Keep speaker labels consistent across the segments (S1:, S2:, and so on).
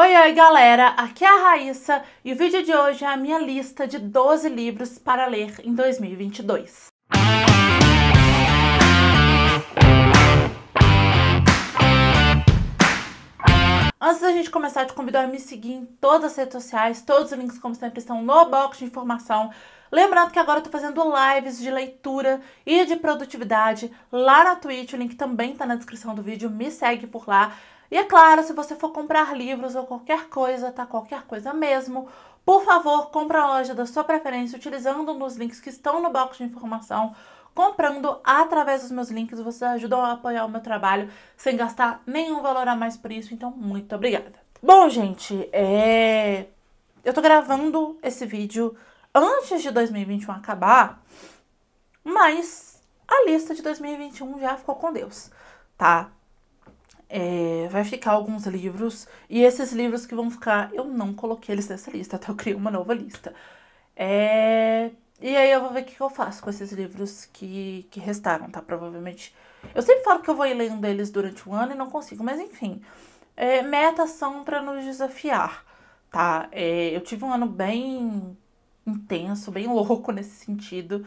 S1: Oi, oi galera, aqui é a Raíssa e o vídeo de hoje é a minha lista de 12 livros para ler em 2022. Antes da gente começar, te convido a me seguir em todas as redes sociais, todos os links, como sempre, estão no box de informação. Lembrando que agora eu tô fazendo lives de leitura e de produtividade lá na Twitch, o link também tá na descrição do vídeo, me segue por lá. E é claro, se você for comprar livros ou qualquer coisa, tá qualquer coisa mesmo, por favor, compra a loja da sua preferência utilizando um dos links que estão no box de informação. Comprando através dos meus links, vocês ajudam a apoiar o meu trabalho sem gastar nenhum valor a mais por isso, então muito obrigada. Bom, gente, é... eu tô gravando esse vídeo antes de 2021 acabar, mas a lista de 2021 já ficou com Deus, tá? É, vai ficar alguns livros, e esses livros que vão ficar, eu não coloquei eles nessa lista, até tá? eu criei uma nova lista. É, e aí eu vou ver o que eu faço com esses livros que, que restaram, tá? Provavelmente. Eu sempre falo que eu vou ir lendo eles durante o ano e não consigo, mas enfim. É, metas são para nos desafiar, tá? É, eu tive um ano bem intenso, bem louco nesse sentido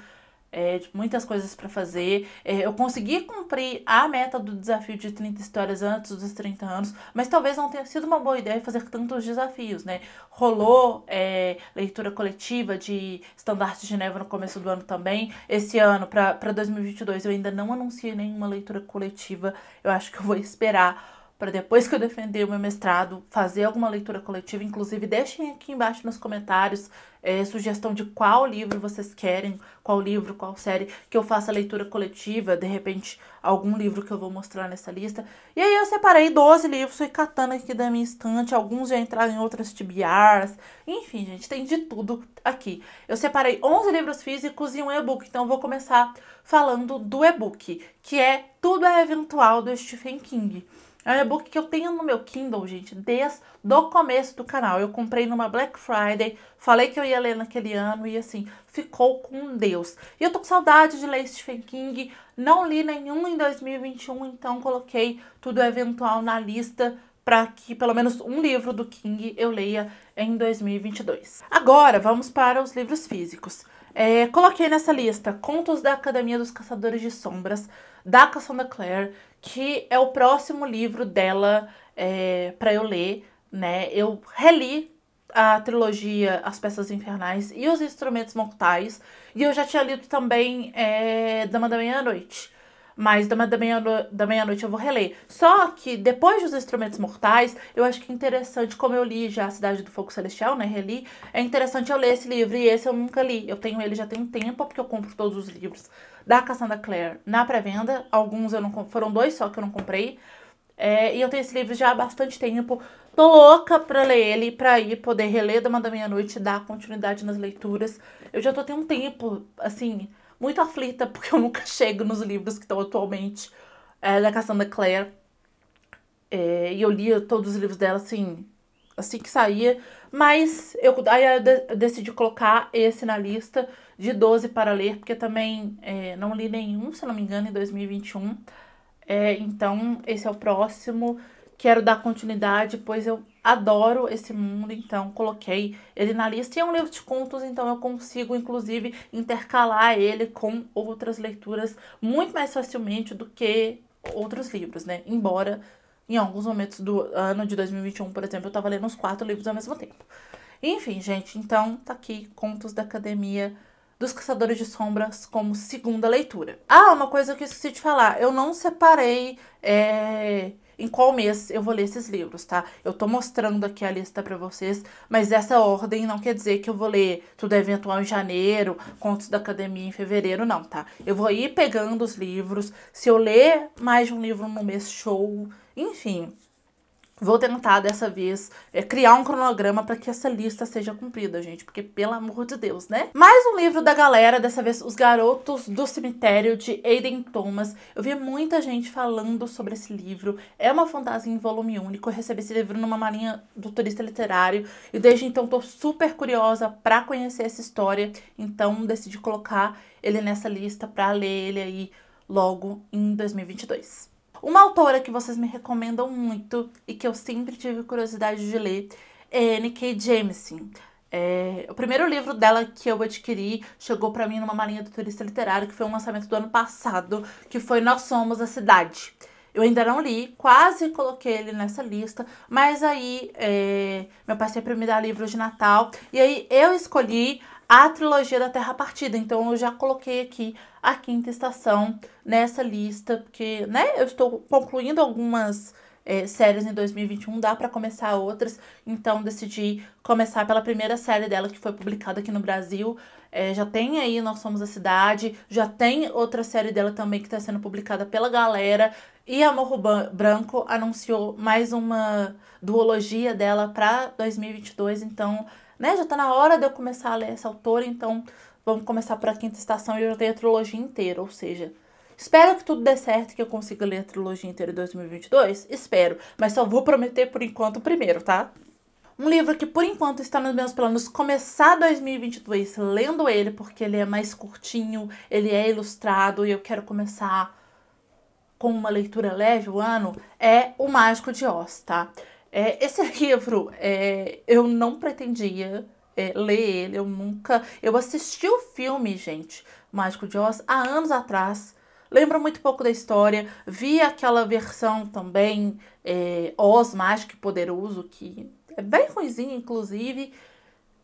S1: é, tipo, muitas coisas para fazer. É, eu consegui cumprir a meta do desafio de 30 histórias antes dos 30 anos, mas talvez não tenha sido uma boa ideia fazer tantos desafios, né? Rolou é, leitura coletiva de Estandarte de Geneva no começo do ano também. Esse ano, para 2022, eu ainda não anunciei nenhuma leitura coletiva. Eu acho que eu vou esperar para depois que eu defender o meu mestrado, fazer alguma leitura coletiva. Inclusive, deixem aqui embaixo nos comentários é, sugestão de qual livro vocês querem, qual livro, qual série que eu faça leitura coletiva, de repente, algum livro que eu vou mostrar nessa lista. E aí eu separei 12 livros, fui catando aqui da minha estante, alguns já entraram em outras TBRs, enfim, gente, tem de tudo aqui. Eu separei 11 livros físicos e um e-book, então eu vou começar falando do e-book, que é Tudo é Eventual, do Stephen King. É um e-book que eu tenho no meu Kindle, gente, desde o começo do canal. Eu comprei numa Black Friday, falei que eu ia ler naquele ano e assim, ficou com Deus. E eu tô com saudade de ler Stephen King, não li nenhum em 2021, então coloquei tudo eventual na lista para que pelo menos um livro do King eu leia em 2022. Agora, vamos para os livros físicos. É, coloquei nessa lista Contos da Academia dos Caçadores de Sombras, da Cassandra Clare, que é o próximo livro dela é, para eu ler, né? Eu reli a trilogia As Peças Infernais e Os Instrumentos Mortais, e eu já tinha lido também é, Dama da Meia-Noite mas da, da meia-noite eu vou reler. Só que depois dos Instrumentos Mortais, eu acho que é interessante, como eu li já A Cidade do Fogo Celestial, né? Reli, é interessante eu ler esse livro. E esse eu nunca li. Eu tenho ele já tem um tempo, porque eu compro todos os livros da Cassandra Clare na pré-venda. Alguns eu não foram dois só que eu não comprei. É, e eu tenho esse livro já há bastante tempo. Tô louca pra ler ele, pra ir poder reler Dama da Meia-Noite, dar continuidade nas leituras. Eu já tô tem um tempo, assim, muito aflita, porque eu nunca chego nos livros que estão atualmente é, da Cassandra Clare. É, e eu lia todos os livros dela, assim, assim que saía. Mas eu, aí eu, decidi colocar esse na lista de 12 para ler, porque também é, não li nenhum, se não me engano, em 2021. É, então, esse é o próximo. Quero dar continuidade, pois eu Adoro esse mundo, então coloquei ele na lista. E é um livro de contos, então eu consigo, inclusive, intercalar ele com outras leituras muito mais facilmente do que outros livros, né? Embora em alguns momentos do ano de 2021, por exemplo, eu tava lendo uns quatro livros ao mesmo tempo. Enfim, gente, então tá aqui Contos da Academia dos Caçadores de Sombras como segunda leitura. Ah, uma coisa que eu esqueci de falar. Eu não separei. É em qual mês eu vou ler esses livros, tá? Eu tô mostrando aqui a lista para vocês, mas essa ordem não quer dizer que eu vou ler Tudo é Eventual em janeiro, Contos da Academia em fevereiro, não, tá? Eu vou ir pegando os livros, se eu ler mais de um livro no mês, show, enfim, Vou tentar dessa vez é, criar um cronograma para que essa lista seja cumprida, gente, porque pelo amor de Deus, né? Mais um livro da galera, dessa vez Os Garotos do Cemitério de Aiden Thomas. Eu vi muita gente falando sobre esse livro. É uma fantasia em volume único. Eu recebi esse livro numa marinha do turista literário e desde então tô super curiosa para conhecer essa história. Então decidi colocar ele nessa lista para ler ele aí logo em 2022. Uma autora que vocês me recomendam muito e que eu sempre tive curiosidade de ler é N.K. Jameson. É, o primeiro livro dela que eu adquiri chegou para mim numa marinha do turista literário, que foi um lançamento do ano passado, que foi Nós Somos a Cidade. Eu ainda não li, quase coloquei ele nessa lista, mas aí é, meu pai sempre me dá livros de Natal. E aí eu escolhi a trilogia da Terra Partida. Então eu já coloquei aqui a quinta estação nessa lista, porque, né, eu estou concluindo algumas é, séries em 2021, dá para começar outras, então decidi começar pela primeira série dela que foi publicada aqui no Brasil. É, já tem aí Nós Somos a Cidade, já tem outra série dela também que está sendo publicada pela galera. E a Morro Branco anunciou mais uma duologia dela para 2022, então né? Já tá na hora de eu começar a ler essa autora, então vamos começar por a quinta estação e eu já tenho a trilogia inteira, ou seja, espero que tudo dê certo e que eu consiga ler a trilogia inteira em 2022, espero, mas só vou prometer por enquanto o primeiro, tá? Um livro que por enquanto está nos meus planos começar 2022 lendo ele, porque ele é mais curtinho, ele é ilustrado e eu quero começar com uma leitura leve o ano, é O Mágico de Oz, tá? É, esse livro, é, eu não pretendia é, ler ele, eu nunca. Eu assisti o filme, gente, Mágico de Oz, há anos atrás. Lembro muito pouco da história. Vi aquela versão também, é, Oz Mágico e Poderoso, que é bem ruimzinho, inclusive.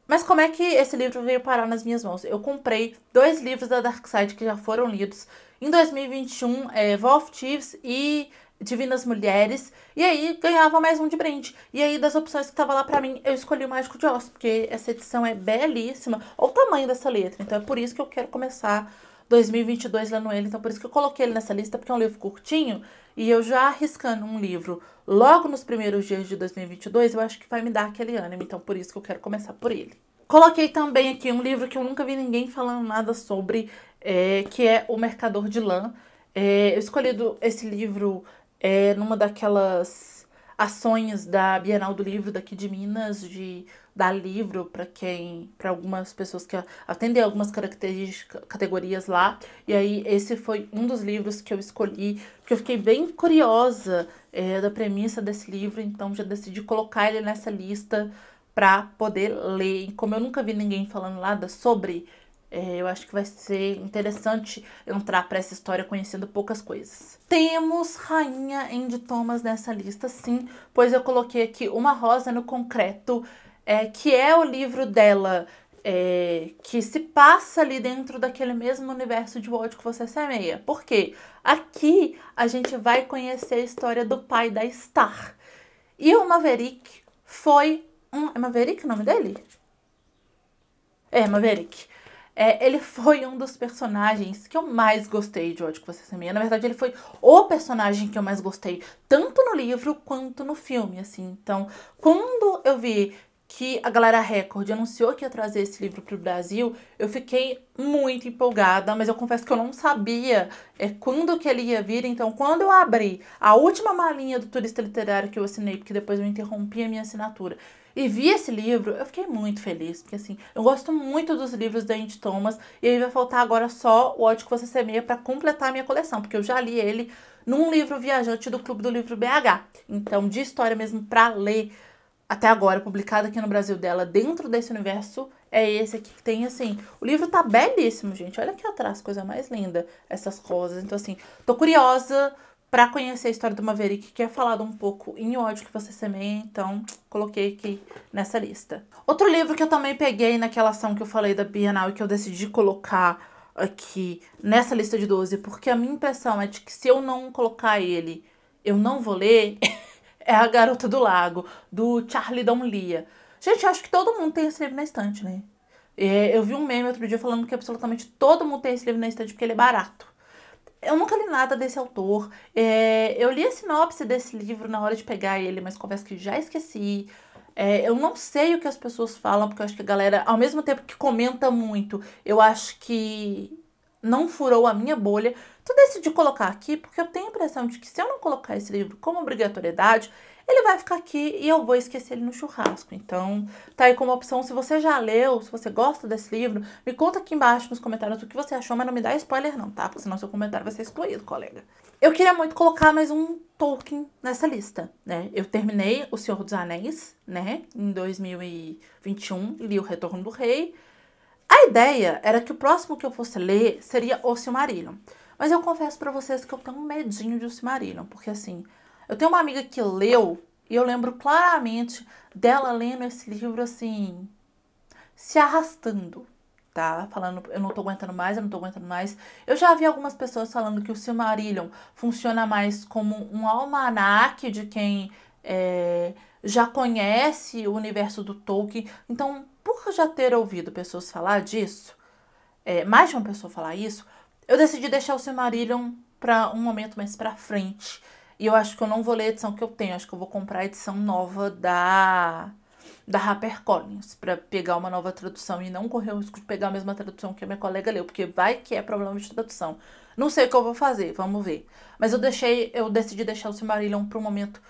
S1: Mas como é que esse livro veio parar nas minhas mãos? Eu comprei dois livros da Dark Side que já foram lidos em 2021, é, Wolf Thieves e Divinas Mulheres. E aí ganhava mais um de brinde. E aí, das opções que tava lá para mim, eu escolhi o Mágico de Oz, porque essa edição é belíssima. Olha o tamanho dessa letra. Então é por isso que eu quero começar 2022 lá no ele. Então por isso que eu coloquei ele nessa lista, porque é um livro curtinho. E eu já arriscando um livro logo nos primeiros dias de 2022, eu acho que vai me dar aquele ânimo. Então por isso que eu quero começar por ele. Coloquei também aqui um livro que eu nunca vi ninguém falando nada sobre, é, que é O Mercador de Lã. É, eu escolhi esse livro é, numa daquelas ações da Bienal do Livro daqui de Minas de dar livro para quem, para algumas pessoas que atendem algumas características, categorias lá. E aí esse foi um dos livros que eu escolhi, porque eu fiquei bem curiosa é, da premissa desse livro, então já decidi colocar ele nessa lista para poder ler. E como eu nunca vi ninguém falando nada sobre é, eu acho que vai ser interessante entrar para essa história conhecendo poucas coisas. Temos Rainha Andy Thomas nessa lista, sim, pois eu coloquei aqui Uma Rosa no Concreto, é, que é o livro dela é, que se passa ali dentro daquele mesmo universo de Walt que você semeia. Por quê? Aqui a gente vai conhecer a história do pai da Star. E o Maverick foi um. É Maverick o nome dele? É, Maverick. É, ele foi um dos personagens que eu mais gostei de Ódio que Você Semeia. Na verdade, ele foi o personagem que eu mais gostei, tanto no livro quanto no filme, assim. Então, quando eu vi que a Galera Record anunciou que ia trazer esse livro para o Brasil, eu fiquei muito empolgada, mas eu confesso que eu não sabia é, quando que ele ia vir. Então, quando eu abri a última malinha do Turista Literário que eu assinei, porque depois eu interrompi a minha assinatura, e vi esse livro, eu fiquei muito feliz, porque assim, eu gosto muito dos livros da Andy Thomas, e aí vai faltar agora só o ódio que você semeia para completar a minha coleção, porque eu já li ele num livro viajante do Clube do Livro BH. Então, de história mesmo para ler até agora, publicado aqui no Brasil dela, dentro desse universo, é esse aqui que tem assim. O livro tá belíssimo, gente. Olha aqui atrás, coisa mais linda, essas rosas. Então, assim, tô curiosa para conhecer a história do Maverick, que é falado um pouco em ódio que você semeia, então coloquei aqui nessa lista. Outro livro que eu também peguei naquela ação que eu falei da Bienal e que eu decidi colocar aqui nessa lista de 12, porque a minha impressão é de que se eu não colocar ele, eu não vou ler, é A Garota do Lago, do Charlie Don Lia. Gente, eu acho que todo mundo tem esse livro na estante, né? É, eu vi um meme outro dia falando que absolutamente todo mundo tem esse livro na estante porque ele é barato eu nunca li nada desse autor. É, eu li a sinopse desse livro na hora de pegar ele, mas confesso que já esqueci. É, eu não sei o que as pessoas falam, porque eu acho que a galera, ao mesmo tempo que comenta muito, eu acho que não furou a minha bolha. Tu decidi colocar aqui porque eu tenho a impressão de que se eu não colocar esse livro como obrigatoriedade, ele vai ficar aqui e eu vou esquecer ele no churrasco. Então, tá aí como opção. Se você já leu, se você gosta desse livro, me conta aqui embaixo nos comentários o que você achou, mas não me dá spoiler não, tá? Porque senão seu comentário vai ser excluído, colega. Eu queria muito colocar mais um Tolkien nessa lista, né? Eu terminei O Senhor dos Anéis, né? Em 2021, li O Retorno do Rei. A ideia era que o próximo que eu fosse ler seria O Silmarillion. Mas eu confesso para vocês que eu tenho um medinho de O Silmarillion, porque assim, eu tenho uma amiga que leu e eu lembro claramente dela lendo esse livro assim, se arrastando, tá? Falando, eu não tô aguentando mais, eu não tô aguentando mais. Eu já vi algumas pessoas falando que o Silmarillion funciona mais como um almanaque de quem é, já conhece o universo do Tolkien. Então, por já ter ouvido pessoas falar disso, é, mais de uma pessoa falar isso, eu decidi deixar o Silmarillion para um momento mais para frente e eu acho que eu não vou ler a edição que eu tenho, acho que eu vou comprar a edição nova da da HarperCollins para pegar uma nova tradução e não correr o risco de pegar a mesma tradução que a minha colega leu, porque vai que é problema de tradução. Não sei o que eu vou fazer, vamos ver. Mas eu deixei, eu decidi deixar o Silmarillion para um momento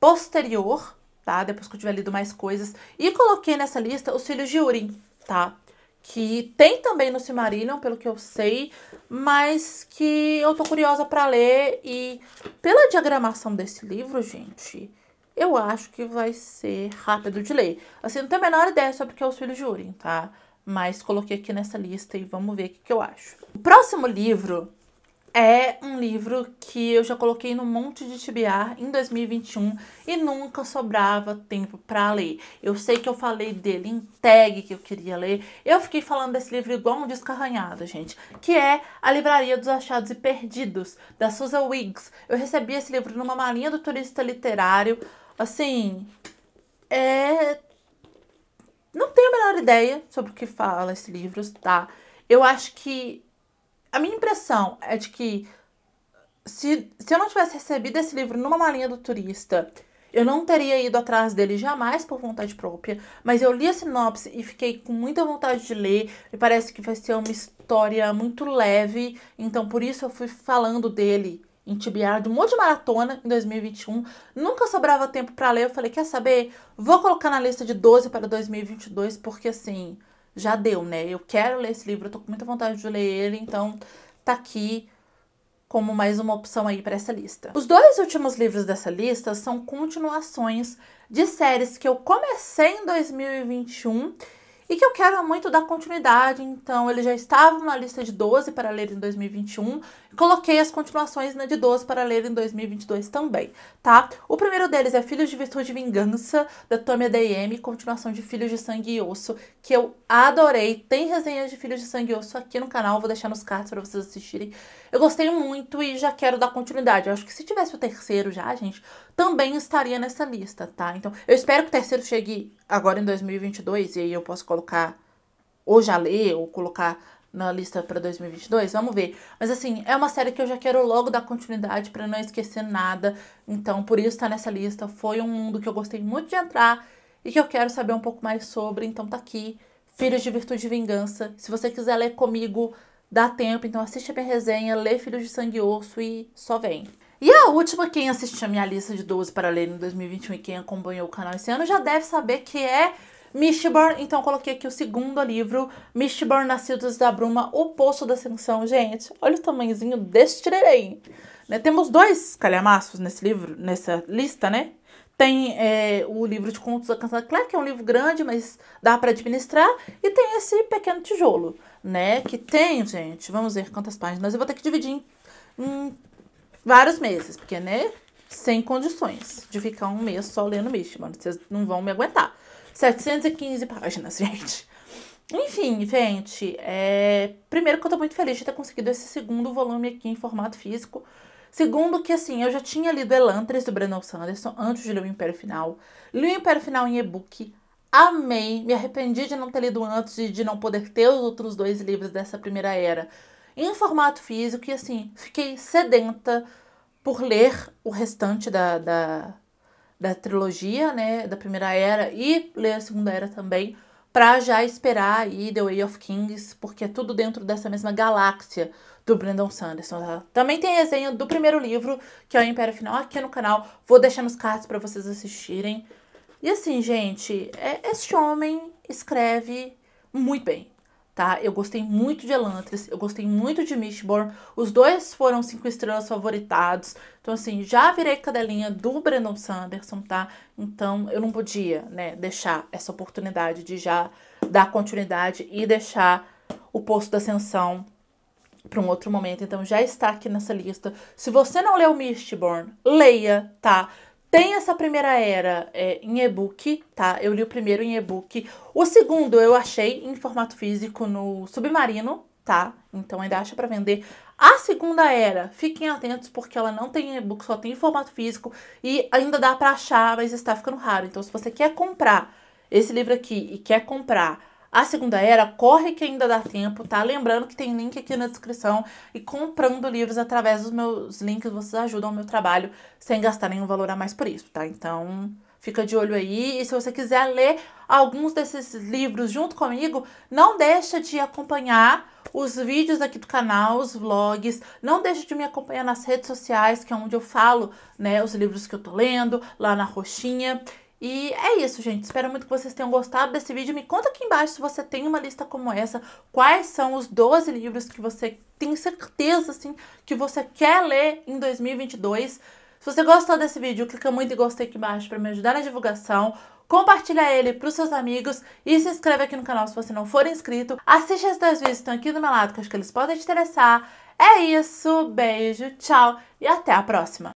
S1: posterior, tá? Depois que eu tiver lido mais coisas e coloquei nessa lista os filhos de Urim, tá? que tem também no Silmarillion, pelo que eu sei, mas que eu tô curiosa para ler e pela diagramação desse livro, gente, eu acho que vai ser rápido de ler. Assim, não tenho a menor ideia sobre o que é os filhos de Urim, tá? Mas coloquei aqui nessa lista e vamos ver o que, que eu acho. O próximo livro é um livro que eu já coloquei no monte de tibiar em 2021 e nunca sobrava tempo para ler. Eu sei que eu falei dele em tag que eu queria ler. Eu fiquei falando desse livro igual um arranhado, gente, que é A Livraria dos Achados e Perdidos, da Susan Wiggs. Eu recebi esse livro numa malinha do turista literário. Assim, é não tenho a menor ideia sobre o que fala esse livro, tá? Eu acho que a minha impressão é de que se, se eu não tivesse recebido esse livro numa malinha do turista, eu não teria ido atrás dele jamais por vontade própria, mas eu li a sinopse e fiquei com muita vontade de ler. E parece que vai ser uma história muito leve, então por isso eu fui falando dele em Tibiar, de um monte de maratona em 2021. Nunca sobrava tempo para ler, eu falei, quer saber? Vou colocar na lista de 12 para 2022, porque assim, já deu, né? Eu quero ler esse livro, eu tô com muita vontade de ler ele, então tá aqui como mais uma opção aí para essa lista. Os dois últimos livros dessa lista são continuações de séries que eu comecei em 2021 e que eu quero muito dar continuidade. Então, ele já estava na lista de 12 para ler em 2021. Coloquei as continuações na de 12 para ler em 2022 também, tá? O primeiro deles é Filhos de Virtude e Vingança, da Tommy DM, continuação de Filhos de Sangue e Osso, que eu adorei. Tem resenhas de Filhos de Sangue e Osso aqui no canal, vou deixar nos cards para vocês assistirem. Eu gostei muito e já quero dar continuidade. Eu acho que se tivesse o terceiro já, gente, também estaria nessa lista, tá? Então, eu espero que o terceiro chegue agora em 2022 e aí eu posso colocar ou já ler ou colocar na lista para 2022, vamos ver. Mas assim, é uma série que eu já quero logo dar continuidade para não esquecer nada. Então, por isso tá nessa lista. Foi um mundo que eu gostei muito de entrar e que eu quero saber um pouco mais sobre, então tá aqui. Filhos de Virtude e Vingança. Se você quiser ler comigo, Dá tempo, então assiste a minha resenha, lê Filhos de Sangue e Osso e só vem. E a última, quem assistiu a minha lista de 12 para ler em 2021 e quem acompanhou o canal esse ano já deve saber que é Mistborn, então eu coloquei aqui o segundo livro, Mistborn Nascidos da Bruma, O Poço da Ascensão. Gente, olha o tamanhozinho deste trerém. Né? Temos dois calhamaços nesse livro, nessa lista, né? Tem é, o livro de contos da Cansada Clare, que é um livro grande, mas dá para administrar, e tem esse pequeno tijolo né? Que tem, gente, vamos ver quantas páginas. Eu vou ter que dividir em, em vários meses, porque, né? Sem condições de ficar um mês só lendo mano Vocês não vão me aguentar. 715 páginas, gente. Enfim, gente, é... primeiro que eu tô muito feliz de ter conseguido esse segundo volume aqui em formato físico. Segundo que, assim, eu já tinha lido Elantris do Brandon Sanderson antes de ler o Império Final. Li o Império Final em e-book, Amei, me arrependi de não ter lido antes e de não poder ter os outros dois livros dessa primeira era em formato físico e assim, fiquei sedenta por ler o restante da, da, da trilogia, né, da primeira era e ler a segunda era também, para já esperar aí The Way of Kings, porque é tudo dentro dessa mesma galáxia do Brandon Sanderson. Tá? Também tem resenha do primeiro livro, que é o Império Final, aqui no canal. Vou deixar nos cards para vocês assistirem. E assim, gente, é, este homem escreve muito bem. Tá? Eu gostei muito de Elantris, eu gostei muito de Mistborn. Os dois foram cinco estrelas favoritados. Então, assim, já virei cadelinha do Brandon Sanderson, tá? Então, eu não podia, né, deixar essa oportunidade de já dar continuidade e deixar o posto da ascensão para um outro momento. Então, já está aqui nessa lista. Se você não leu Mistborn, leia, tá? Tem essa primeira era é, em e-book, tá? Eu li o primeiro em e-book. O segundo eu achei em formato físico no Submarino, tá? Então ainda acha para vender. A segunda era, fiquem atentos porque ela não tem e-book, só tem em formato físico e ainda dá para achar, mas está ficando raro. Então se você quer comprar esse livro aqui e quer comprar a segunda era, corre que ainda dá tempo, tá? Lembrando que tem link aqui na descrição e comprando livros através dos meus links, vocês ajudam o meu trabalho sem gastar nenhum valor a mais por isso, tá? Então, fica de olho aí. E se você quiser ler alguns desses livros junto comigo, não deixa de acompanhar os vídeos aqui do canal, os vlogs, não deixa de me acompanhar nas redes sociais, que é onde eu falo, né, os livros que eu tô lendo, lá na roxinha. E é isso, gente. Espero muito que vocês tenham gostado desse vídeo. Me conta aqui embaixo se você tem uma lista como essa. Quais são os 12 livros que você tem certeza, assim, que você quer ler em 2022. Se você gostou desse vídeo, clica muito em gostei aqui embaixo para me ajudar na divulgação. Compartilha ele para os seus amigos e se inscreve aqui no canal se você não for inscrito. Assiste esses dois vídeos que estão aqui do meu lado, que acho que eles podem te interessar. É isso, beijo, tchau e até a próxima!